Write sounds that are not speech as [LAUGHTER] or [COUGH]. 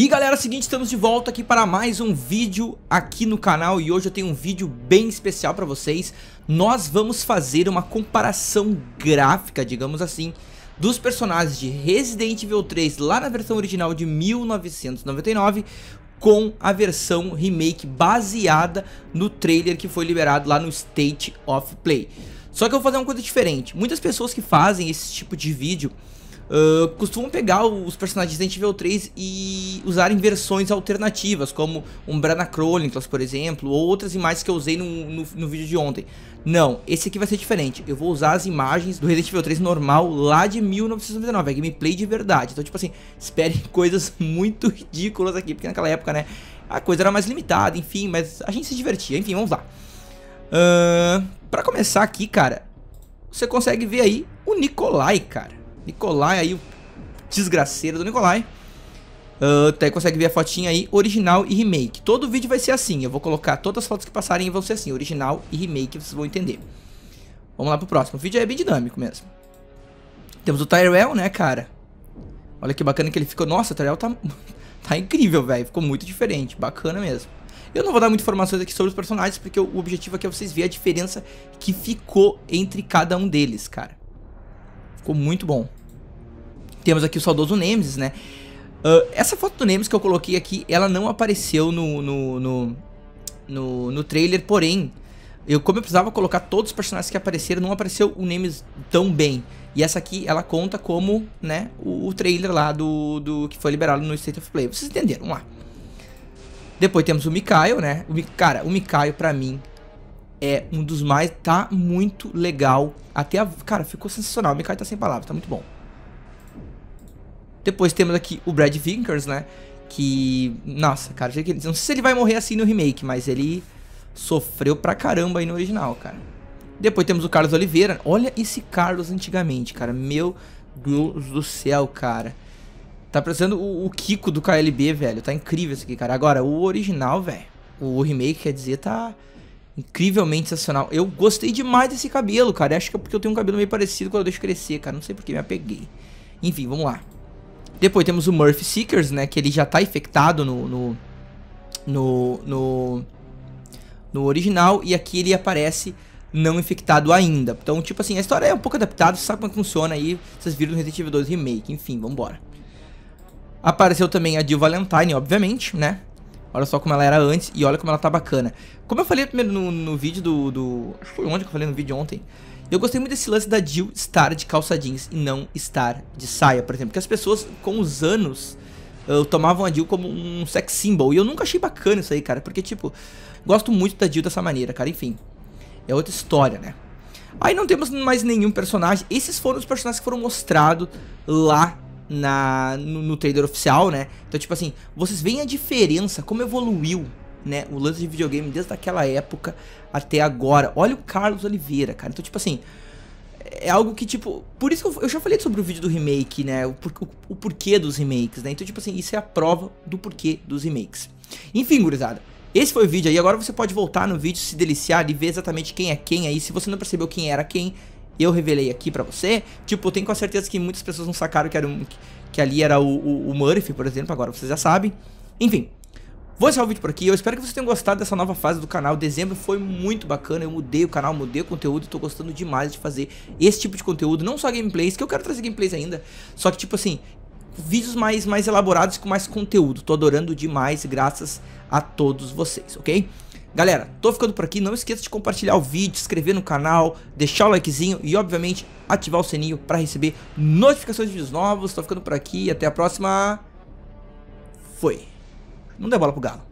E galera, é seguinte, estamos de volta aqui para mais um vídeo aqui no canal e hoje eu tenho um vídeo bem especial para vocês. Nós vamos fazer uma comparação gráfica, digamos assim, dos personagens de Resident Evil 3 lá na versão original de 1999 com a versão remake baseada no trailer que foi liberado lá no State of Play. Só que eu vou fazer uma coisa diferente. Muitas pessoas que fazem esse tipo de vídeo uh, costumam pegar os personagens de Resident Evil 3 e usarem versões alternativas, como Umbrana Chronicles, por exemplo, ou outras imagens que eu usei no, no, no, vídeo de ontem. Não, esse aqui vai ser diferente. Eu vou usar as imagens do Resident Evil 3 normal lá de 1999, é gameplay de verdade. Então, tipo assim, esperem [LAUGHS] coisas muito ridículas aqui, porque naquela época, né, a coisa era mais limitada, enfim, mas a gente se divertia. Enfim, vamos lá. Uh, pra começar aqui, cara, você consegue ver aí o Nikolai, cara. Nicolai aí, o desgraceiro do Nicolai. Uh, até consegue ver a fotinha aí, original e remake. Todo vídeo vai ser assim, eu vou colocar todas as fotos que passarem vão ser assim, original e remake, vocês vão entender. Vamos lá pro próximo, o vídeo é bem dinâmico mesmo. Temos o Tyrell, né, cara? Olha que bacana que ele ficou. Nossa, o Tyrell tá, [LAUGHS] tá incrível, velho. Ficou muito diferente, bacana mesmo. Eu não vou dar muitas informações aqui sobre os personagens, porque o objetivo aqui é vocês verem a diferença que ficou entre cada um deles, cara. Ficou muito bom. Temos aqui o saudoso Nemesis, né? Uh, essa foto do Nemesis que eu coloquei aqui, ela não apareceu no, no, no, no, no trailer, porém... Eu, como eu precisava colocar todos os personagens que apareceram, não apareceu o Nemesis tão bem. E essa aqui, ela conta como, né, o, o trailer lá do, do que foi liberado no State of Play. Vocês entenderam, vamos lá. Depois temos o Mikael, né? O, cara, o Mikael pra mim é um dos mais... Tá muito legal. Até a... Cara, ficou sensacional. O Mikael tá sem palavras, tá muito bom. Depois temos aqui o Brad Vinkers, né? Que, nossa, cara, não sei se ele vai morrer assim no remake, mas ele sofreu pra caramba aí no original, cara. Depois temos o Carlos Oliveira. Olha esse Carlos antigamente, cara. Meu Deus do céu, cara. Tá parecendo o, o Kiko do KLB, velho. Tá incrível isso aqui, cara. Agora, o original, velho. O remake, quer dizer, tá incrivelmente sensacional. Eu gostei demais desse cabelo, cara. Acho que é porque eu tenho um cabelo meio parecido quando eu deixo crescer, cara. Não sei porque me apeguei. Enfim, vamos lá. Depois temos o Murphy Seekers, né? Que ele já tá infectado no, no, no, no, no original. E aqui ele aparece não infectado ainda. Então, tipo assim, a história é um pouco adaptada, você sabe como é que funciona aí. Vocês viram no Resident Evil 2 Remake, enfim, vambora. Apareceu também a Jill Valentine, obviamente, né? Olha só como ela era antes e olha como ela tá bacana. Como eu falei primeiro no, no vídeo do, do... Acho que foi onde que eu falei no vídeo ontem. Eu gostei muito desse lance da Jill estar de calça jeans e não estar de saia, por exemplo. Porque as pessoas, com os anos, eh, tomavam a Jill como um sex symbol. E eu nunca achei bacana isso aí, cara. Porque, tipo, gosto muito da Jill dessa maneira, cara. Enfim, é outra história, né? Aí não temos mais nenhum personagem. Esses foram os personagens que foram mostrados lá na, no, no trailer oficial, né? Então, tipo assim, vocês veem a diferença, como evoluiu né, o lance de videogame desde aquela época até agora. Olha o Carlos Oliveira, cara. Então, tipo assim, é algo que, tipo, por isso que eu, eu já falei sobre o vídeo do remake, né, o, por, o, o, porquê dos remakes, né, então, tipo assim, isso é a prova do porquê dos remakes. Enfim, gurizada, esse foi o vídeo aí, agora você pode voltar no vídeo, se deliciar e ver exatamente quem é quem aí, se você não percebeu quem era quem, eu revelei aqui para você, tipo, eu tenho com certeza que muitas pessoas não sacaram que, era um, que, que ali era o, o, o Murphy, por exemplo, agora vocês já sabem. Enfim, Vou encerrar o vídeo por aqui, eu espero que vocês tenham gostado dessa nova fase do canal, dezembro foi muito bacana, eu mudei o canal, mudei o conteúdo, tô gostando demais de fazer esse tipo de conteúdo, não só gameplays, que eu quero trazer gameplays ainda, só que tipo assim, vídeos mais, mais elaborados com mais conteúdo, tô adorando demais, graças a todos vocês, ok? Galera, tô ficando por aqui, não esqueça de compartilhar o vídeo, se inscrever no canal, deixar o likezinho e, obviamente, ativar o sininho para receber notificações de vídeos novos. Tô ficando por aqui, até a próxima. Foi. Não dê bola pro galo.